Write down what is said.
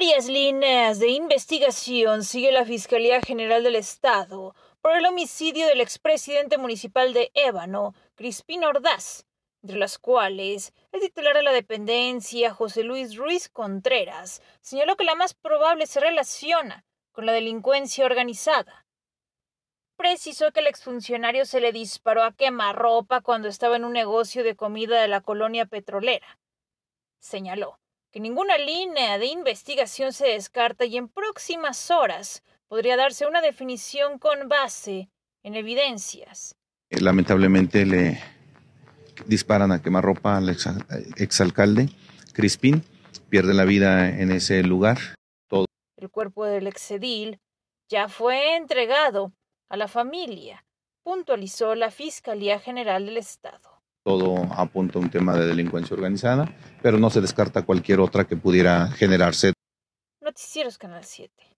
varias líneas de investigación sigue la Fiscalía General del Estado por el homicidio del expresidente municipal de Ébano, Crispín Ordaz, entre las cuales el titular de la dependencia, José Luis Ruiz Contreras, señaló que la más probable se relaciona con la delincuencia organizada. Precisó que el exfuncionario se le disparó a quemarropa cuando estaba en un negocio de comida de la colonia petrolera. Señaló que ninguna línea de investigación se descarta y en próximas horas podría darse una definición con base en evidencias. Eh, lamentablemente le disparan a quemarropa al eh, exalcalde Crispín, pierde la vida en ese lugar. Todo. El cuerpo del exedil ya fue entregado a la familia, puntualizó la Fiscalía General del Estado todo apunta a un tema de delincuencia organizada, pero no se descarta cualquier otra que pudiera generarse. Noticieros Canal 7.